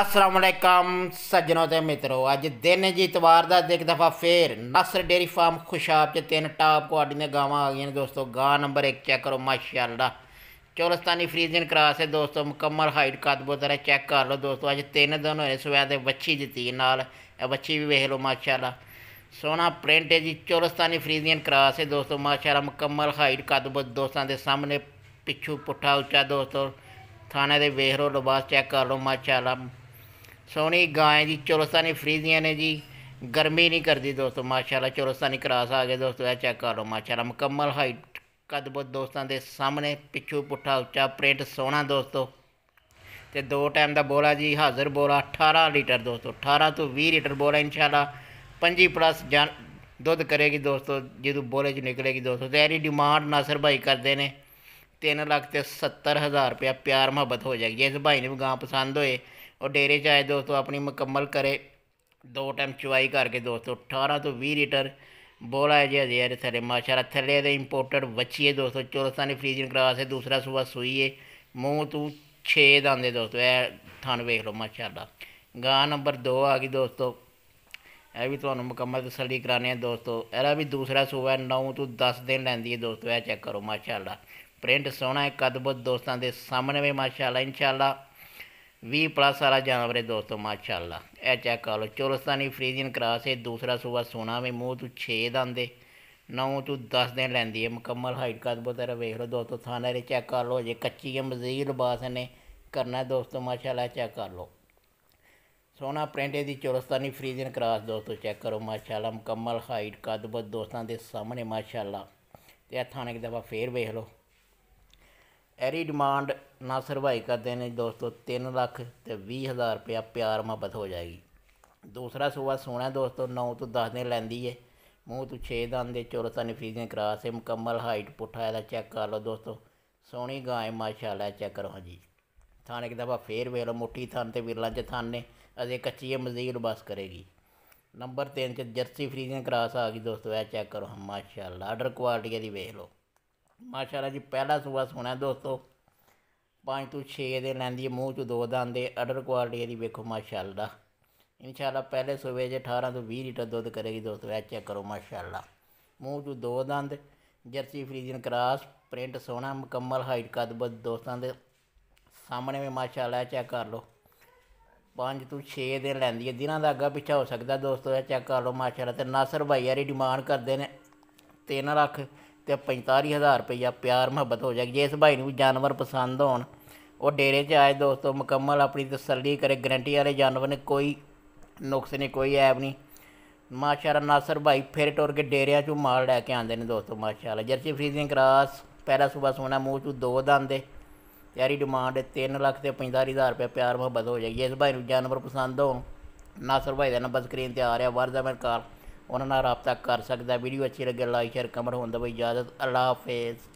ਅਸਲਾਮੁਅਲੈਕਮ ਸੱਜਣੋ ਤੇ ਮਿੱਤਰੋ ਅੱਜ ਦਿਨ ਜੀ ਇਤਵਾਰ ਦਾ ਇੱਕ ਦਫਾ ਫੇਰ ਨਸਰ ਡੇਰੀ ਫਾਰਮ ਖੁਸ਼ਾਬ ਚ ਤਿੰਨ ਟਾਪ ਕੁਆਡੀਆਂ ਗਾਵਾਂ ਆ ਗਈਆਂ ਨੇ ਦੋਸਤੋ ਗਾਂ ਨੰਬਰ 1 ਚੈੱਕ ਕਰੋ ਮਾਸ਼ਾਅੱਲਾ ਚੋਲਸਤਾਨੀ ਫਰੀਜ਼ਨ ਕਰਾਸ ਹੈ ਦੋਸਤੋ ਮੁਕੰਮਲ ਹਾਈਟ ਕੱਦ ਬੋਤਰ ਚੈੱਕ ਕਰ ਲਓ ਦੋਸਤੋ ਅੱਜ ਤਿੰਨ ਦਿਨ ਹੋਏ ਸਵੇਰ ਦੇ ਵੱਛੀ ਦਿੱਤੀ ਨਾਲ ਇਹ ਵੱਛੀ ਵੀ ਵੇਖ ਲਓ ਮਾਸ਼ਾਅੱਲਾ ਸੋਹਣਾ ਪ੍ਰਿੰਟ ਹੈ ਜੀ ਚੋਲਸਤਾਨੀ ਫਰੀਜ਼ਨ ਕਰਾਸ ਹੈ ਦੋਸਤੋ ਮਾਸ਼ਾਅੱਲਾ ਮੁਕੰਮਲ ਹਾਈਟ ਕੱਦ ਬੋਤ ਦੋਸਤਾਂ ਦੇ ਸਾਹਮਣੇ ਪਿੱਛੂ ਪੁੱਠਾ ਉੱਚਾ ਦੋਸਤੋ ਥਾਣੇ ਦੇ ਵੇਖ ਲਓ ਲਿਬਾਸ ਚੈੱਕ ਕਰ ਲਓ ਮਾਸ਼ਾਅੱਲਾ ਸੋਹਣੀ ਗਾਂ ਜੀ ਚੋਲਸਤਾਨੀ ਫਰੀਜ਼ੀਆਂ ਨੇ जी गर्मी नहीं करती दोस्तों माशाल्लाह चौरस्तानी क्रास आ गए दोस्तों यह चेक कर लो माशाला मुकम्मल हाइट कद बुद्ध दोस्तों के सामने पिछू पुट्ठा उच्चा प्रिंट सोहना दोस्तों ते दो टाइम का बोला जी हाजिर बोला अठारह लीटर दोस्तों अठारह तो भी लीटर बोला इंशाल्लाह पंजी प्लस जान दुध करेगी दोस्तों जो बोले च निकलेगी दोस्तों तो यही डिमांड नासिर भाई करते हैं ਤਿੰਨ ਲੱਖ ਤੇ 70 ਹਜ਼ਾਰ ਰੁਪਇਆ ਪਿਆਰ ਮੁਹੱਬਤ ਹੋ ਜਾਏਗੀ ਇਸ ਭਾਈ ਨੂੰ ਗਾਂ पसंद होए और डेरे चाहे दोस्तों अपनी मुकम्मल करे दो टाइम चुवाई करके दोस्तों अठारह तो भी लीटर बोला है जी हज़ार थले माशाला थले तो इंपोर्टेड बच्ची है दोस्तों चौलस्तानी फ्रीजन क्रास है दूसरा सुबह सूई है मूँह तू छे दांदे दोस्तों ए थान वेख लो माशाला गां नंबर दो आ गई दोस्तों यह भी थोड़ा मुकम्मल तसली कराने दोस्तों एरा भी दूसरा सुबह नौ तू दस दिन लैंदी है दोस्तों यह चेक करो माशाला ਪ੍ਰਿੰਟ ਸੋਹਣਾ ਹੈ ਕਦਬਤ ਦੋਸਤਾਂ ਦੇ ਸਾਹਮਣੇ ਵੀ ਮਾਸ਼ਾਅੱਲਾ ਇਨਸ਼ਾਅੱਲਾ 20 ਪਲੱਸ ਵਾਲਾ ਜਾਨਵਰੇ ਦੋਸਤੋ ਮਾਸ਼ਾਅੱਲਾ ਇਹ ਚੈੱਕ ਕਰ ਲਓ ਚੋਰਸਤਾਨੀ ਕਰਾਸ ਕਰਾਸੇ ਦੂਸਰਾ ਸੂਆ ਸੋਹਣਾ ਵੀ ਮੂੰਹ ਤੂੰ 6 ਦੰਦੇ 9 ਤੂੰ 10 ਦਿਨ ਲੈਂਦੀ ਹੈ ਮੁਕੰਮਲ ਹਾਈਟ ਕਦਬਤ ਹੈ ਵੇਖ ਲਓ ਦੋਸਤੋ ਥਾਣੇ ਦੇ ਚੈੱਕ ਕਰ ਲਓ ਜੇ ਕੱਚੀ ਹੈ ਮਜ਼ੀਦ ਬਾਸ ਨੇ ਕਰਨਾ ਦੋਸਤੋ ਮਾਸ਼ਾਅੱਲਾ ਚੈੱਕ ਕਰ ਲਓ ਸੋਨਾ ਪ੍ਰਿੰਟ ਦੀ ਚੋਰਸਤਾਨੀ ਫ੍ਰੀਜ਼ਨ ਕਰਾਸ ਦੋਸਤੋ ਚੈੱਕ ਕਰੋ ਮਾਸ਼ਾਅੱਲਾ ਮੁਕੰਮਲ ਹਾਈਟ ਕਦਬਤ ਦੋਸਤਾਂ ਦੇ ਸਾਹਮਣੇ ਮਾਸ਼ਾਅੱਲਾ ਤੇ ਇਹ ਥਾਣੇ ਇੱਕ ਦਫਾ ਫੇਰ ਵੇਖ ਲਓ ਐਰੀ ਡਿਮਾਂਡ ਨਾ ਸਰਵਾਈ ਕਰਦੇ ਨੇ ਦੋਸਤੋ 3 ਲੱਖ ਤੇ 20 ਹਜ਼ਾਰ ਪਿਆਰ ਮੁਹੱਬਤ ਹੋ ਜਾਏਗੀ ਦੂਸਰਾ ਸੋਵਾ ਸੋਨਾ ਦੋਸਤੋ 9 ਤੋਂ 10 ਦਿਨ ਲੈਂਦੀ ਏ ਮੂੰਹ ਤੋਂ 6 ਦੰਦ ਦੇ ਤਾਂ ਨਫੀਜ਼ੇ ਕਰਾ ਸੇ ਮੁਕੰਮਲ ਹਾਈਟ ਪੁੱਠਾ ਇਹਦਾ ਚੈੱਕ ਕਰ ਲਓ ਦੋਸਤੋ ਸੋਹਣੀ ਗਾਂ ਮਾਸ਼ਾਅੱਲਾ ਚੈੱਕ ਕਰੋ ਜੀ ਥਾਣੇ ਕਿ ਦਫਾ ਫੇਰ ਵੇਖ ਲਓ ਮੁੱਠੀ ਥਾਨ ਤੇ ਵੀਰ ਚ ਥਾਨ ਨੇ ਅਜੇ ਕੱਚੀ ਏ ਮਜ਼ੀਦ ਬਸ ਕਰੇਗੀ ਨੰਬਰ 3 ਚ ਜਰਸੀ ਕਰਾ ਕਰਾਸ ਆ ਗਈ ਦੋਸਤੋ ਇਹ ਚੈੱਕ ਕਰੋ ਮਾਸ਼ਾਅੱਲਾ ਆਰਡਰ ਕੁਆਲਿਟੀ ਦੀ ਵੇਖ ਲਓ ਮਾਸ਼ਾਅੱਲਾ ਜੀ ਪਹਿਲਾ ਸੂਆ ਸੋਹਣਾ ਦੋਸਤੋ ਪੰਜ ਤੋਂ 6 ਦੇ ਲੈਂਦੀ ਹੈ ਮੂੰਹ ਚ ਦੋ ਦੰਦੇ ਅਡਰ ਕੁਆਲਿਟੀ ਇਹਦੀ ਵੇਖੋ ਮਾਸ਼ਾਅੱਲਾ ਇਨਸ਼ਾਅੱਲਾ ਪਹਿਲੇ ਸੂਬੇ 'ਚ 18 ਤੋਂ 20 ਲੀਟਰ ਦੁੱਧ ਕਰੇਗੀ ਦੋਸਤੋ ਇਹ ਚੈੱਕ ਕਰੋ ਮਾਸ਼ਾਅੱਲਾ ਮੂੰਹ ਚ ਦੋ ਦੰਦ ਜਰਸੀ ਫਰੀਜ਼ਨ ਕਰਾਸ प्रिंट सोना मुकम्मल हाइट कद बस दोस्तों के सामने में माशाला चेक कर लो पाँच तो छे दिन लैंदी है दिनों का अग्गा पिछा हो सकता दोस्तों चेक कर लो माशाला तो नासर भाई यारी डिमांड करते हैं तीन लख ਤੇ 45000 ਰੁਪਇਆ ਪਿਆਰ ਮੁਹੱਬਤ ਹੋ ਜਾਏਗੀ ਜੇ ਇਸ ਭਾਈ ਨੂੰ ਜਾਨਵਰ ਪਸੰਦ ਹੋਣ ਉਹ ਡੇਰੇ 'ਚ ਆਏ ਦੋਸਤੋ ਮੁਕੰਮਲ ਆਪਣੀ ਤਸੱਲੀ ਕਰੇ ਗਰੰਟੀ ਵਾਲੇ ਜਾਨਵਰ ਨੇ ਕੋਈ ਨੁਕਸ ਨਹੀਂ ਕੋਈ ਐਬ ਨਹੀਂ ਮਾਸ਼ਾਅੱਲਾ ਨਾਸਰ ਭਾਈ ਫਿਰ ਟੁਰ ਕੇ ਡੇਰਿਆਂ 'ਚੋਂ ਮਾਲ ਲੈ ਕੇ ਆਉਂਦੇ ਨੇ ਦੋਸਤੋ ਮਾਸ਼ਾਅੱਲਾ ਜਰਸੀ ਫਰੀਜ਼ਿੰਗ ਕਰਾਸ ਪਹਿਲਾ ਸੁਬਾ ਸੋਨਾ ਮੂੰਹ 'ਚੋਂ ਦੋ ਦੰਦੇ ਯਾਰੀ ਡਿਮਾਂਡ 3 ਲੱਖ ਤੇ 45000 ਰੁਪਏ ਪਿਆਰ ਮੁਹੱਬਤ ਹੋ ਜਾਏਗੀ ਇਸ ਭਾਈ ਨੂੰ ਜਾਨਵਰ ਪਸੰਦ ਹੋਣ ਨਾਸਰ ਭਾਈ ਦਾ ਨੰਬਰ ਸਕਰੀਨ ਤੇ ਆ ਰਿਹਾ ਵਰਜ਼ਾ ਮੈਂ ਕਾਲ ਉਹਨਾਂ ਨਾਲ رابطہ ਕਰ ਸਕਦਾ ਵੀਡੀਓ ਅੱਛੀ ਲੱਗੇ ਲਾਈਕ ਸ਼ੇਅਰ ਕਮੈਂਟ ਹੁੰਦਾ ਦਾ ਬਈ ਇਜਾਜ਼ਤ ਅੱਲਾ ਹਾਫਿਜ਼